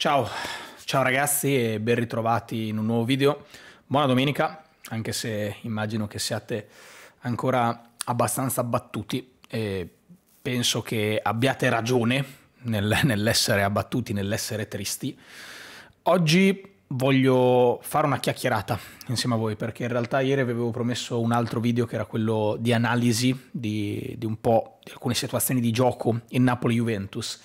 Ciao, ciao ragazzi e ben ritrovati in un nuovo video. Buona domenica, anche se immagino che siate ancora abbastanza abbattuti e penso che abbiate ragione nel, nell'essere abbattuti, nell'essere tristi. Oggi voglio fare una chiacchierata insieme a voi perché in realtà ieri vi avevo promesso un altro video che era quello di analisi di, di un po' di alcune situazioni di gioco in Napoli-Juventus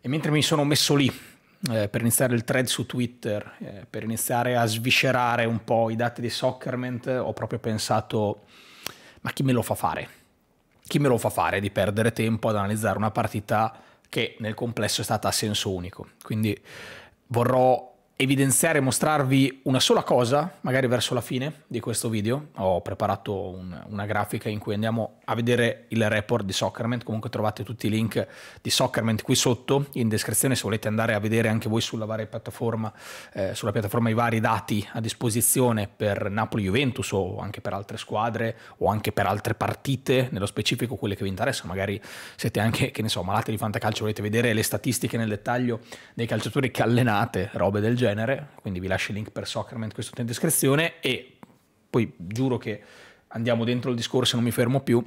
e mentre mi sono messo lì eh, per iniziare il thread su Twitter, eh, per iniziare a sviscerare un po' i dati di Soccerment, ho proprio pensato, ma chi me lo fa fare? Chi me lo fa fare di perdere tempo ad analizzare una partita che nel complesso è stata a senso unico? Quindi vorrò evidenziare e mostrarvi una sola cosa, magari verso la fine di questo video. Ho preparato un, una grafica in cui andiamo a vedere il report di Soccerment, comunque trovate tutti i link di Soccerment qui sotto in descrizione se volete andare a vedere anche voi sulla, varia piattaforma, eh, sulla piattaforma i vari dati a disposizione per Napoli-Juventus o anche per altre squadre o anche per altre partite, nello specifico quelle che vi interessano, magari siete anche, che ne so, malati di fantacalcio, volete vedere le statistiche nel dettaglio dei calciatori che allenate, robe del genere genere, quindi vi lascio il link per Soccerment qui sotto in descrizione e poi giuro che andiamo dentro il discorso e non mi fermo più,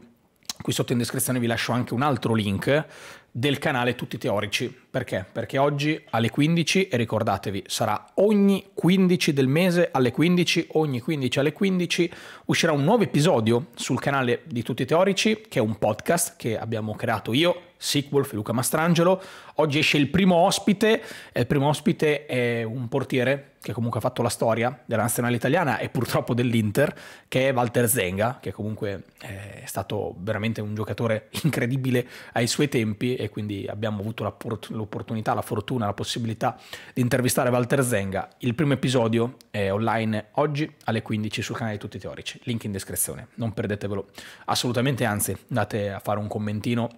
qui sotto in descrizione vi lascio anche un altro link del canale Tutti Teorici, perché? Perché oggi alle 15, e ricordatevi, sarà ogni 15 del mese alle 15, ogni 15 alle 15, uscirà un nuovo episodio sul canale di Tutti i Teorici, che è un podcast che abbiamo creato io, Sequel, Luca Mastrangelo. Oggi esce il primo ospite, e il primo ospite è un portiere che comunque ha fatto la storia della nazionale italiana e purtroppo dell'Inter, che è Walter Zenga, che comunque eh, è stato veramente un giocatore incredibile ai suoi tempi e quindi abbiamo avuto l'opportunità l'opportunità, la fortuna, la possibilità di intervistare Walter Zenga. Il primo episodio è online oggi alle 15 sul canale di Tutti Teorici, link in descrizione, non perdetevelo assolutamente, anzi andate a fare un commentino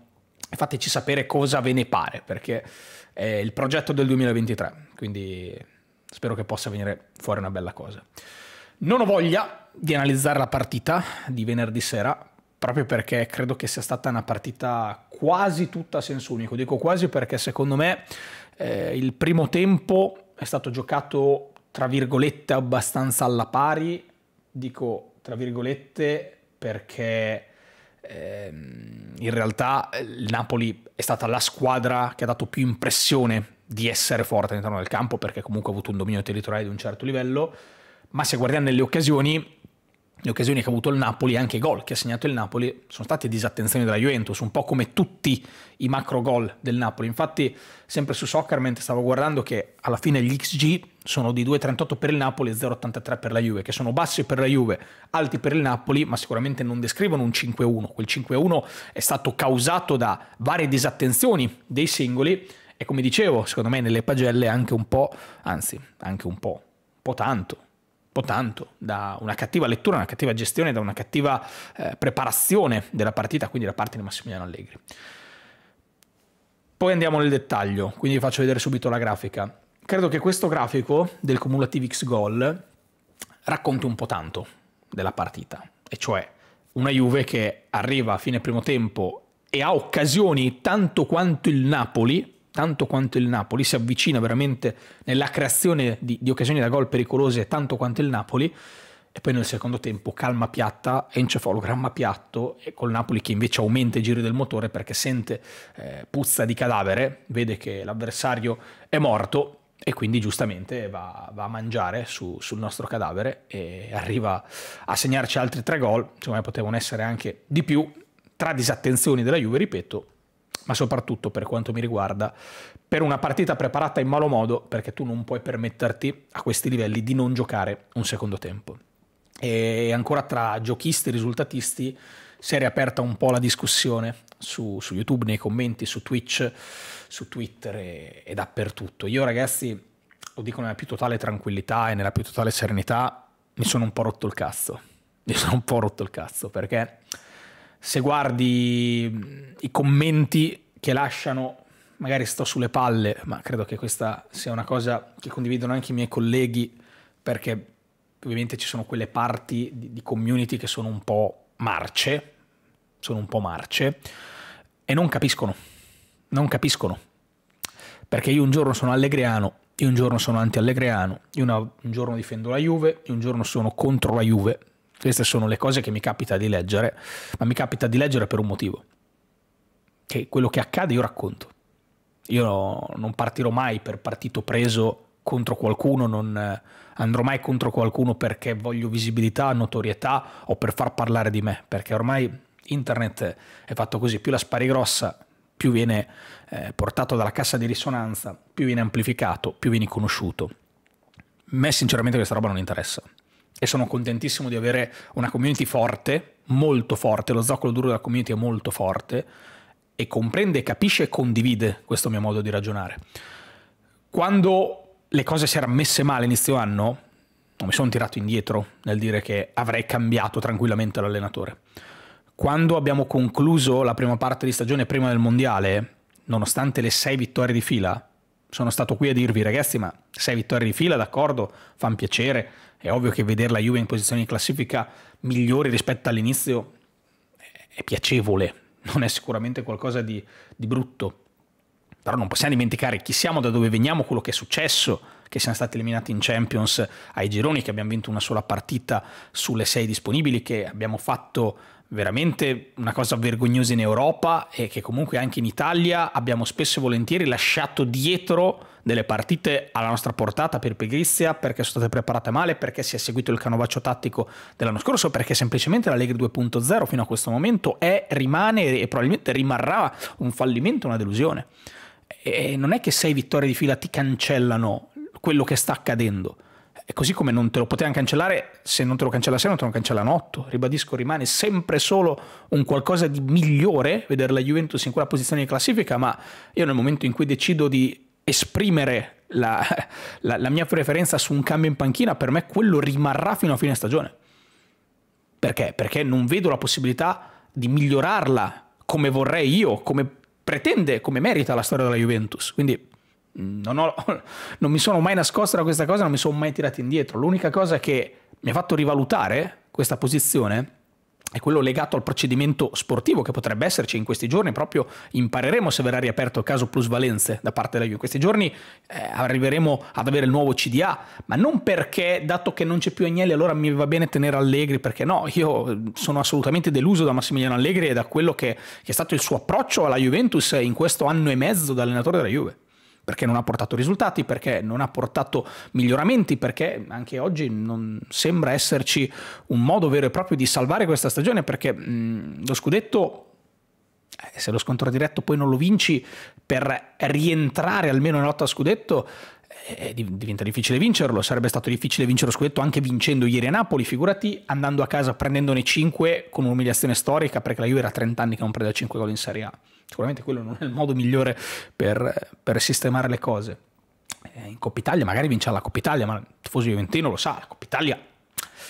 e fateci sapere cosa ve ne pare, perché è il progetto del 2023, quindi spero che possa venire fuori una bella cosa. Non ho voglia di analizzare la partita di venerdì sera, proprio perché credo che sia stata una partita quasi tutta a senso unico. Dico quasi perché secondo me eh, il primo tempo è stato giocato tra virgolette abbastanza alla pari, dico tra virgolette perché eh, in realtà il Napoli è stata la squadra che ha dato più impressione di essere forte all'interno del campo perché comunque ha avuto un dominio territoriale di un certo livello, ma se guardiamo nelle occasioni le occasioni che ha avuto il Napoli anche i gol che ha segnato il Napoli sono state disattenzioni della Juventus, un po' come tutti i macro gol del Napoli. Infatti, sempre su Soccerment stavo guardando che alla fine gli XG sono di 2,38 per il Napoli e 0,83 per la Juve, che sono bassi per la Juve, alti per il Napoli, ma sicuramente non descrivono un 5-1. Quel 5-1 è stato causato da varie disattenzioni dei singoli e come dicevo, secondo me nelle pagelle anche un po', anzi, anche un po', un po' tanto o tanto da una cattiva lettura, una cattiva gestione, da una cattiva eh, preparazione della partita, quindi da parte di Massimiliano Allegri. Poi andiamo nel dettaglio, quindi vi faccio vedere subito la grafica. Credo che questo grafico del cumulative X goal racconti un po' tanto della partita, e cioè una Juve che arriva a fine primo tempo e ha occasioni tanto quanto il Napoli tanto quanto il Napoli, si avvicina veramente nella creazione di, di occasioni da gol pericolose tanto quanto il Napoli e poi nel secondo tempo calma piatta, encefalogramma piatto e col Napoli che invece aumenta i giri del motore perché sente eh, puzza di cadavere, vede che l'avversario è morto e quindi giustamente va, va a mangiare su, sul nostro cadavere e arriva a segnarci altri tre gol, secondo potevano essere anche di più, tra disattenzioni della Juve, ripeto, ma soprattutto per quanto mi riguarda, per una partita preparata in malo modo, perché tu non puoi permetterti a questi livelli di non giocare un secondo tempo. E ancora tra giochisti e risultatisti si è riaperta un po' la discussione su, su YouTube, nei commenti, su Twitch, su Twitter e, e dappertutto. Io ragazzi, lo dico nella più totale tranquillità e nella più totale serenità, mi sono un po' rotto il cazzo. Mi sono un po' rotto il cazzo perché se guardi i commenti che lasciano, magari sto sulle palle, ma credo che questa sia una cosa che condividono anche i miei colleghi, perché ovviamente ci sono quelle parti di, di community che sono un po' marce, sono un po' marce, e non capiscono, non capiscono. Perché io un giorno sono allegreano, io un giorno sono anti-allegreano, io una, un giorno difendo la Juve, io un giorno sono contro la Juve. Queste sono le cose che mi capita di leggere, ma mi capita di leggere per un motivo che quello che accade io racconto. Io no, non partirò mai per partito preso contro qualcuno, non eh, andrò mai contro qualcuno perché voglio visibilità, notorietà o per far parlare di me, perché ormai internet è fatto così, più la spari grossa, più viene eh, portato dalla cassa di risonanza, più viene amplificato, più vieni conosciuto. A me sinceramente questa roba non interessa e sono contentissimo di avere una community forte, molto forte, lo zoccolo duro della community è molto forte e comprende, capisce e condivide questo mio modo di ragionare. Quando le cose si erano messe male inizio anno, non mi sono tirato indietro nel dire che avrei cambiato tranquillamente l'allenatore. Quando abbiamo concluso la prima parte di stagione prima del mondiale, nonostante le sei vittorie di fila, sono stato qui a dirvi ragazzi ma sei vittorie di fila d'accordo, fanno piacere, è ovvio che vedere la Juve in posizioni di classifica migliori rispetto all'inizio è piacevole, non è sicuramente qualcosa di, di brutto, però non possiamo dimenticare chi siamo, da dove veniamo, quello che è successo, che siamo stati eliminati in Champions ai gironi, che abbiamo vinto una sola partita sulle sei disponibili, che abbiamo fatto veramente una cosa vergognosa in Europa e che comunque anche in Italia abbiamo spesso e volentieri lasciato dietro delle partite alla nostra portata per pigrizia, perché sono state preparate male, perché si è seguito il canovaccio tattico dell'anno scorso, perché semplicemente la Lega 2.0 fino a questo momento è, rimane e probabilmente rimarrà un fallimento, una delusione. E non è che sei vittorie di fila ti cancellano quello che sta accadendo. E così come non te lo potevano cancellare, se non te lo cancella 6, non te lo cancellano otto. Ribadisco, rimane sempre solo un qualcosa di migliore vedere la Juventus in quella posizione di classifica, ma io nel momento in cui decido di esprimere la, la, la mia preferenza su un cambio in panchina, per me quello rimarrà fino a fine stagione. Perché? Perché non vedo la possibilità di migliorarla come vorrei io, come pretende come merita la storia della Juventus. Quindi mm, non, ho, non mi sono mai nascosto da questa cosa, non mi sono mai tirato indietro. L'unica cosa che mi ha fatto rivalutare questa posizione è quello legato al procedimento sportivo che potrebbe esserci in questi giorni, proprio impareremo se verrà riaperto il caso plusvalenze da parte della Juve. In questi giorni eh, arriveremo ad avere il nuovo CDA, ma non perché dato che non c'è più Agnelli allora mi va bene tenere Allegri, perché no, io sono assolutamente deluso da Massimiliano Allegri e da quello che, che è stato il suo approccio alla Juventus in questo anno e mezzo da allenatore della Juve perché non ha portato risultati, perché non ha portato miglioramenti, perché anche oggi non sembra esserci un modo vero e proprio di salvare questa stagione, perché mh, mm, lo scudetto eh, se lo scontro diretto poi non lo vinci per rientrare almeno in lotta a scudetto eh, eh, diventa difficile vincerlo. Sarebbe stato difficile vincere lo scudetto anche vincendo ieri a Napoli, figurati andando a casa prendendone 5 con un'umiliazione storica perché la Juve era 30 anni che non prendeva 5 gol in Serie A. Sicuramente quello non è il modo migliore per, per sistemare le cose. Eh, in Coppa Italia magari vince la Coppa Italia, ma il tifoso juventino lo sa, la Coppa Italia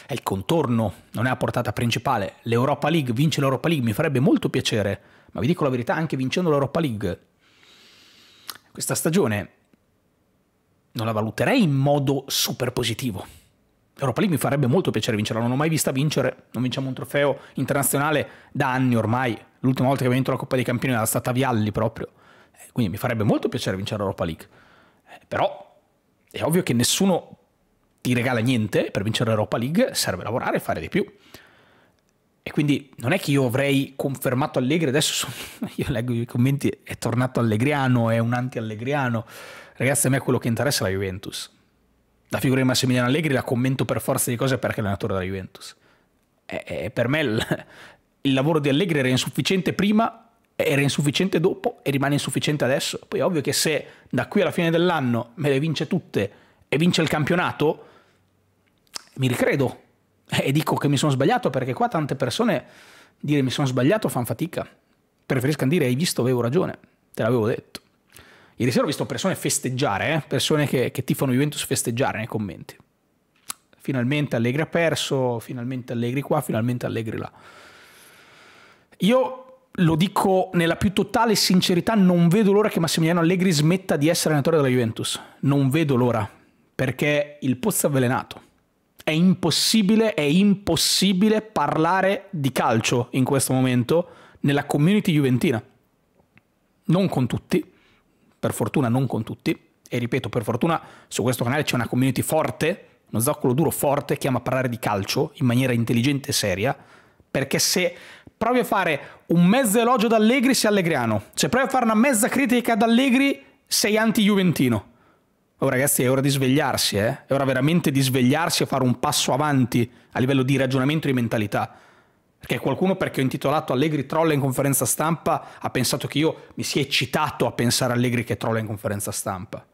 è il contorno, non è la portata principale. L'Europa League, vince l'Europa League, mi farebbe molto piacere, ma vi dico la verità, anche vincendo l'Europa League questa stagione non la valuterei in modo super positivo. L'Europa League mi farebbe molto piacere vincerla, non l'ho mai vista vincere, non vinciamo un trofeo internazionale da anni ormai, l'ultima volta che abbiamo vinto la Coppa dei Campioni era stata Vialli proprio, eh, quindi mi farebbe molto piacere vincere l'Europa League, eh, però è ovvio che nessuno ti regala niente, per vincere l'Europa League serve lavorare e fare di più. E quindi non è che io avrei confermato Allegri, adesso sono, io leggo i commenti, è tornato allegriano, è un anti-allegriano. Ragazzi, a me quello che interessa è la Juventus. La figura di Massimiliano Allegri la commento per forza di cose perché è allenatore della Juventus. E, eh, e eh, eh, per me il, il lavoro di Allegri era insufficiente prima era insufficiente dopo e rimane insufficiente adesso. Poi è ovvio che se da qui alla fine dell'anno me le vince tutte e vince il campionato, mi ricredo e dico che mi sono sbagliato perché qua tante persone dire mi sono sbagliato fanno fatica. Preferiscono dire hai visto avevo ragione, te l'avevo detto. Ieri sera ho visto persone festeggiare, eh? persone che, che tifano Juventus festeggiare nei commenti. Finalmente Allegri ha perso, finalmente Allegri qua, finalmente Allegri là. Io lo dico nella più totale sincerità, non vedo l'ora che Massimiliano Allegri smetta di essere allenatore della Juventus. Non vedo l'ora, perché il pozzo è avvelenato. È impossibile, è impossibile parlare di calcio in questo momento nella community juventina. Non con tutti, per fortuna non con tutti, e ripeto, per fortuna su questo canale c'è una community forte, uno zoccolo duro forte che ama parlare di calcio in maniera intelligente e seria, perché se provi a fare un mezzo elogio ad Allegri sei allegriano, se provi a fare una mezza critica ad Allegri sei anti-juventino. Oh ragazzi è ora di svegliarsi, eh? è ora veramente di svegliarsi e fare un passo avanti a livello di ragionamento e di mentalità. Perché qualcuno, perché ho intitolato Allegri trolla in conferenza stampa, ha pensato che io mi sia eccitato a pensare Allegri che trolla in conferenza stampa.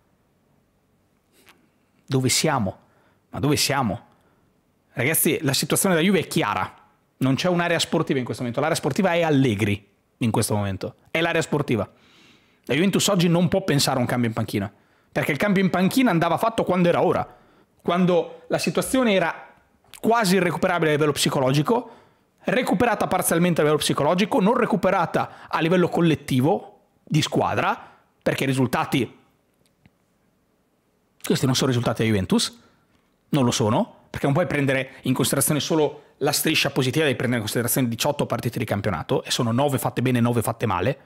Dove siamo? Ma dove siamo? Ragazzi, la situazione della Juve è chiara. Non c'è un'area sportiva in questo momento. L'area sportiva è Allegri in questo momento. È l'area sportiva. La Juventus oggi non può pensare a un cambio in panchina. Perché il cambio in panchina andava fatto quando era ora. Quando la situazione era quasi irrecuperabile a livello psicologico recuperata parzialmente a livello psicologico, non recuperata a livello collettivo, di squadra, perché i risultati... Questi non sono risultati da Juventus, non lo sono, perché non puoi prendere in considerazione solo la striscia positiva, devi prendere in considerazione 18 partite di campionato, e sono 9 fatte bene e 9 fatte male,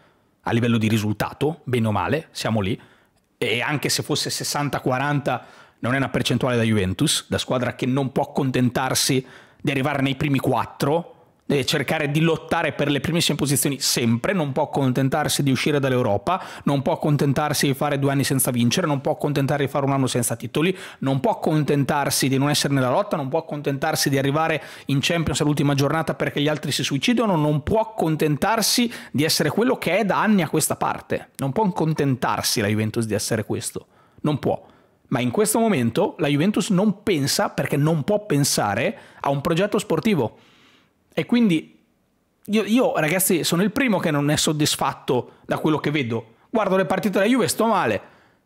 a livello di risultato, bene o male, siamo lì, e anche se fosse 60-40 non è una percentuale da Juventus, da squadra che non può accontentarsi di arrivare nei primi 4, deve eh, cercare di lottare per le primissime posizioni sempre, non può accontentarsi di uscire dall'Europa, non può accontentarsi di fare due anni senza vincere, non può accontentarsi di fare un anno senza titoli, non può accontentarsi di non essere nella lotta, non può accontentarsi di arrivare in Champions all'ultima giornata perché gli altri si suicidano, non può accontentarsi di essere quello che è da anni a questa parte, non può accontentarsi la Juventus di essere questo, non può. Ma in questo momento la Juventus non pensa, perché non può pensare, a un progetto sportivo e quindi io, io, ragazzi sono il primo che non è soddisfatto da quello che vedo. Guardo le partite della Juve, sto male.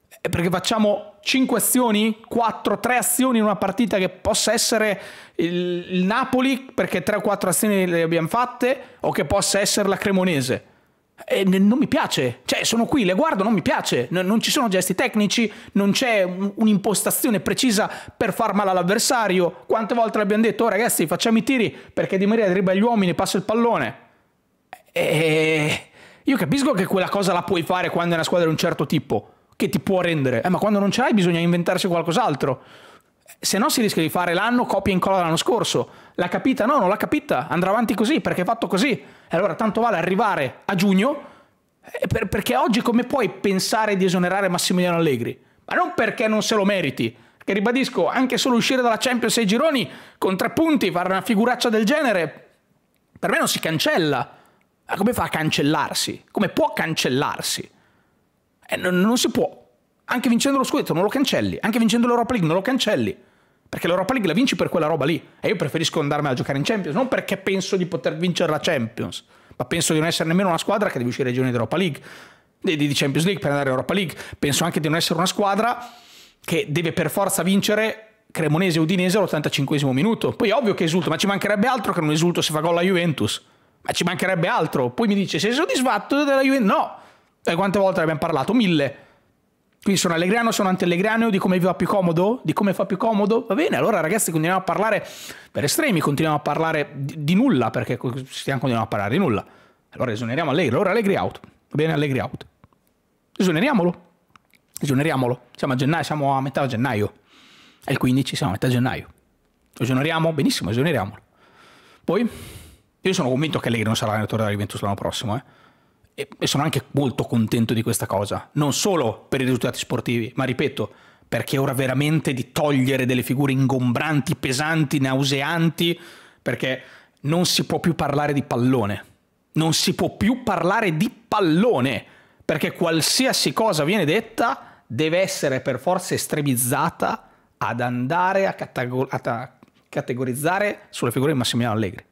È eh, perché facciamo 5 azioni, 4, 3 azioni in una partita che possa essere il, il Napoli perché 3 o 4 azioni le abbiamo fatte o che possa essere la Cremonese eh, non mi piace, cioè sono qui, le guardo, non mi piace, N non ci sono gesti tecnici, non c'è un'impostazione precisa per far male all'avversario. Quante volte l'abbiamo detto, oh, ragazzi facciamo i tiri perché Di Maria dribbla gli uomini, passa il pallone. E... Eh, eh, io capisco che quella cosa la puoi fare quando è una squadra di un certo tipo, che ti può rendere, eh, ma quando non ce l'hai bisogna inventarsi qualcos'altro se no si rischia di fare l'anno copia e incolla dell'anno scorso. L'ha capita? No, non l'ha capita. Andrà avanti così perché è fatto così. E allora tanto vale arrivare a giugno eh, per, perché oggi come puoi pensare di esonerare Massimiliano Allegri? Ma non perché non se lo meriti. Che ribadisco, anche solo uscire dalla Champions ai gironi con tre punti, fare una figuraccia del genere, per me non si cancella. Ma come fa a cancellarsi? Come può cancellarsi? Eh, non, non si può anche vincendo lo scudetto non lo cancelli, anche vincendo l'Europa League non lo cancelli. Perché l'Europa League la vinci per quella roba lì. E io preferisco andarmela a giocare in Champions, non perché penso di poter vincere la Champions, ma penso di non essere nemmeno una squadra che deve uscire ai giorni d'Europa League, di Champions League per andare in Europa League. Penso anche di non essere una squadra che deve per forza vincere Cremonese Udinese all'85 minuto. Poi è ovvio che esulto, ma ci mancherebbe altro che non esulto se fa gol la Juventus. Ma ci mancherebbe altro. Poi mi dice: Sei soddisfatto della Juventus? No. E quante volte ne parlato? Mille. Quindi sono allegriano, sono antiallegriano, di come vi va più comodo, di come fa più comodo. Va bene, allora ragazzi continuiamo a parlare per estremi, continuiamo a parlare di, di nulla, perché stiamo continuando a parlare di nulla. Allora esoneriamo Allegri, allora Allegri out. Va bene Allegri out. Esoneriamolo. Esoneriamolo. Siamo a gennaio, siamo a metà gennaio. È il 15, siamo a metà gennaio. Esoneriamo? Benissimo, esoneriamolo. Poi, io sono convinto che Allegri non sarà allenatore della Juventus l'anno prossimo, eh e, sono anche molto contento di questa cosa, non solo per i risultati sportivi, ma ripeto, perché ora veramente di togliere delle figure ingombranti, pesanti, nauseanti, perché non si può più parlare di pallone. Non si può più parlare di pallone, perché qualsiasi cosa viene detta deve essere per forza estremizzata ad andare a, a categorizzare sulle figure di Massimiliano Allegri.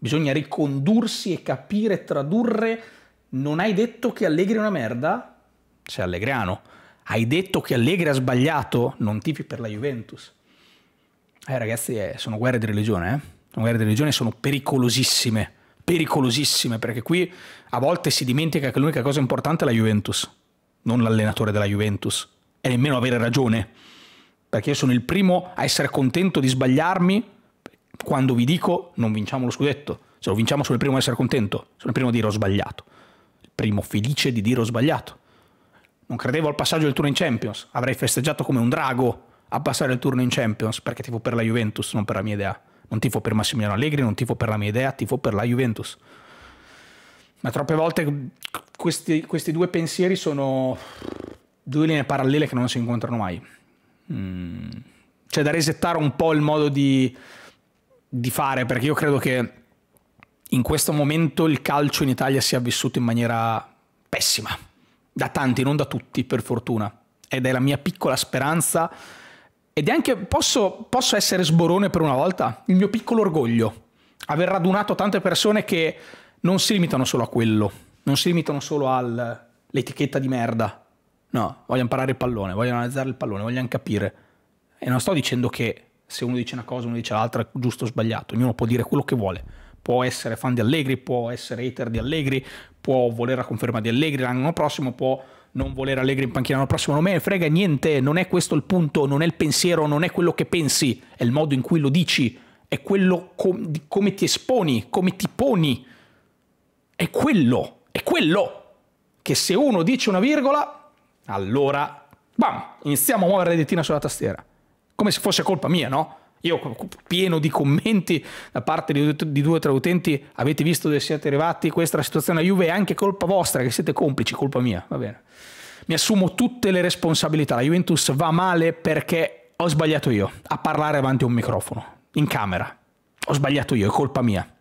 Bisogna ricondursi e capire, tradurre non hai detto che Allegri è una merda? Sei allegriano. Hai detto che Allegri ha sbagliato? Non tipi per la Juventus. Eh ragazzi, eh, sono guerre di religione, eh? Sono guerre di religione, sono pericolosissime. Pericolosissime, perché qui a volte si dimentica che l'unica cosa importante è la Juventus, non l'allenatore della Juventus. E nemmeno avere ragione. Perché io sono il primo a essere contento di sbagliarmi quando vi dico non vinciamo lo scudetto. Se lo vinciamo sono il primo a essere contento, sono il primo a dire ho sbagliato primo felice di dire ho sbagliato. Non credevo al passaggio del turno in Champions, avrei festeggiato come un drago a passare il turno in Champions perché tifo per la Juventus, non per la mia idea. Non tifo per Massimiliano Allegri, non tifo per la mia idea, tifo per la Juventus. Ma troppe volte questi, questi due pensieri sono due linee parallele che non si incontrano mai. Mm. C'è da resettare un po' il modo di, di fare, perché io credo che in questo momento il calcio in Italia si è vissuto in maniera pessima, da tanti, non da tutti, per fortuna. Ed è la mia piccola speranza. Ed è anche, posso, posso essere sborone per una volta, il mio piccolo orgoglio, aver radunato tante persone che non si limitano solo a quello, non si limitano solo all'etichetta di merda. No, vogliono imparare il pallone, vogliono analizzare il pallone, vogliono capire. E non sto dicendo che se uno dice una cosa, uno dice l'altra, è giusto o sbagliato, ognuno può dire quello che vuole può essere fan di Allegri, può essere hater di Allegri, può volere la conferma di Allegri l'anno prossimo, può non volere Allegri in panchina l'anno prossimo, non me ne frega niente, non è questo il punto, non è il pensiero, non è quello che pensi, è il modo in cui lo dici, è quello com come ti esponi, come ti poni, è quello, è quello che se uno dice una virgola, allora, bam, iniziamo a muovere la redetina sulla tastiera, come se fosse colpa mia, no? Io pieno di commenti da parte di, due o tre utenti, avete visto dove siete arrivati, questa è la situazione a Juve è anche colpa vostra, che siete complici, colpa mia, va bene. Mi assumo tutte le responsabilità, la Juventus va male perché ho sbagliato io a parlare davanti a un microfono, in camera. Ho sbagliato io, è colpa mia.